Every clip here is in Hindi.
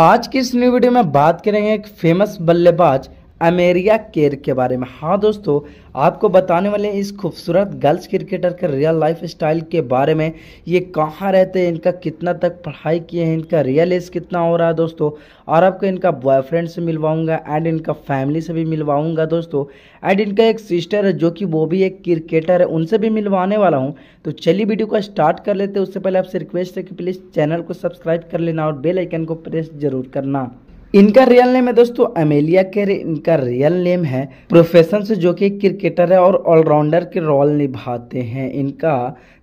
आज की इस न्यू वीडियो में बात करेंगे एक फेमस बल्लेबाज अमेरिया केर के बारे में हाँ दोस्तों आपको बताने वाले इस खूबसूरत गर्ल्स क्रिकेटर के रियल लाइफ स्टाइल के बारे में ये कहाँ रहते हैं इनका कितना तक पढ़ाई किए हैं इनका रियल एज कितना हो रहा है दोस्तों और आपको इनका बॉयफ्रेंड से मिलवाऊंगा एंड इनका फैमिली से भी मिलवाऊंगा दोस्तों एंड इनका एक सिस्टर है जो कि वो भी एक क्रिकेटर है उनसे भी मिलवाने वाला हूँ तो चलिए वीडियो को स्टार्ट कर लेते हैं उससे पहले आपसे रिक्वेस्ट है कि प्लीज़ चैनल को सब्सक्राइब कर लेना और बेलाइकन को प्रेस जरूर करना इनका रियल नेम है दोस्तों अमेलिया केर इनका रियल नेम है प्रोफेशन से जो कि क्रिकेटर है और ऑलराउंडर के रोल निभाते हैं इनका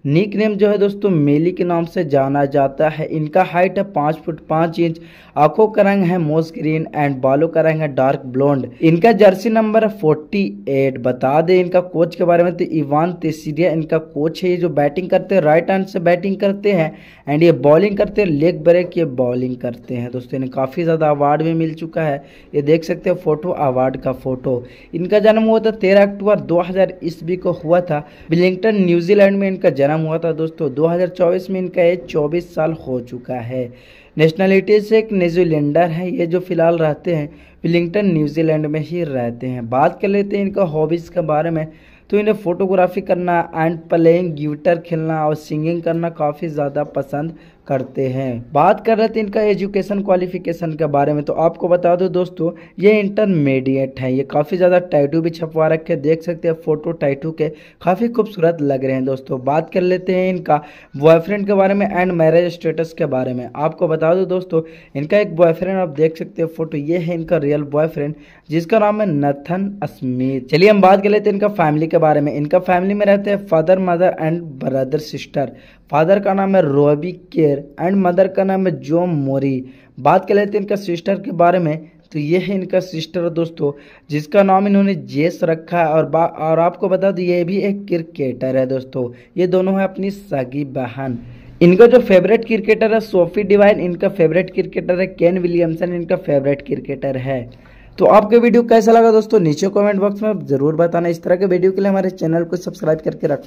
निक नेम जो है दोस्तों मेली के नाम से जाना जाता है इनका हाइट है पाँच फुट पाँच इंच आंखों का रंग है मोस ग्रीन एंड बालों का रंग है डार्क ब्लॉन्ड इनका जर्सी नंबर है फोर्टी एट बता दें इनका कोच के बारे में तो इवान तेसरिया इनका कोच है ये जो बैटिंग करते हैं राइट हैंड से बैटिंग करते हैं एंड ये बॉलिंग करते हैं लेग ब्रेक ये बॉलिंग करते हैं दोस्तों इन्हें काफ़ी ज़्यादा अवार्ड अवार्ड भी मिल चुका है ये देख सकते हो फोटो अवार्ड का फोटो इनका जन्म हुआ था तेरह अक्टूबर दो ईस्वी को हुआ था बिलिंगटन न्यूजीलैंड में इनका जन्म हुआ था दोस्तों दो में इनका एज चौबीस साल हो चुका है नेशनलिटी से एक न्यूजीलैंडर हैं ये जो फिलहाल रहते हैं विलिंगटन न्यूजीलैंड में ही रहते हैं बात कर लेते हैं इनका हॉबीज़ के बारे में तो इन्हें फोटोग्राफी करना एंड प्लेइंग ग्यूटर खेलना और सिंगिंग करना काफ़ी ज़्यादा पसंद करते हैं बात कर रहे थे इनका एजुकेशन क्वालिफिकेशन के बारे में तो आपको बता दो दोस्तों ये इंटरमीडिएट है ये काफ़ी ज़्यादा टाइटू भी छपवा रखे देख सकते हैं फोटो टाइटू के काफ़ी खूबसूरत लग रहे हैं दोस्तों बात कर लेते हैं इनका बॉयफ्रेंड के बारे में एंड मैरिज स्टेटस के बारे में आपको बता दो दोस्तों इनका एक बॉयफ्रेंड आप देख सकते हैं फोटो ये है इनका रियल बॉयफ्रेंड जिसका नाम है नथन अस्मित चलिए हम बात कर लेते हैं इनका फैमिली के बारे में इनका फैमिली में रहते हैं father mother and brother sister father का नाम है रॉबी केयर एंड मदर का नाम है जो मोरी बात कर लेते हैं इनका सिस्टर के बारे में तो ये है इनका सिस्टर दोस्तों जिसका नाम इन्होंने जेस रखा है और बा और आपको बता दें ये भी एक क्रिकेटर है दोस्तों ये दोनों है अपनी सगी बहन इनका जो फेवरेट क्रिकेटर है सोफी डिवाइन इनका फेवरेट क्रिकेटर है केन विलियमसन इनका फेवरेट क्रिकेटर है तो आपके वीडियो कैसा लगा दोस्तों नीचे कमेंट बॉक्स में ज़रूर बताना इस तरह के वीडियो के लिए हमारे चैनल को सब्सक्राइब करके रखना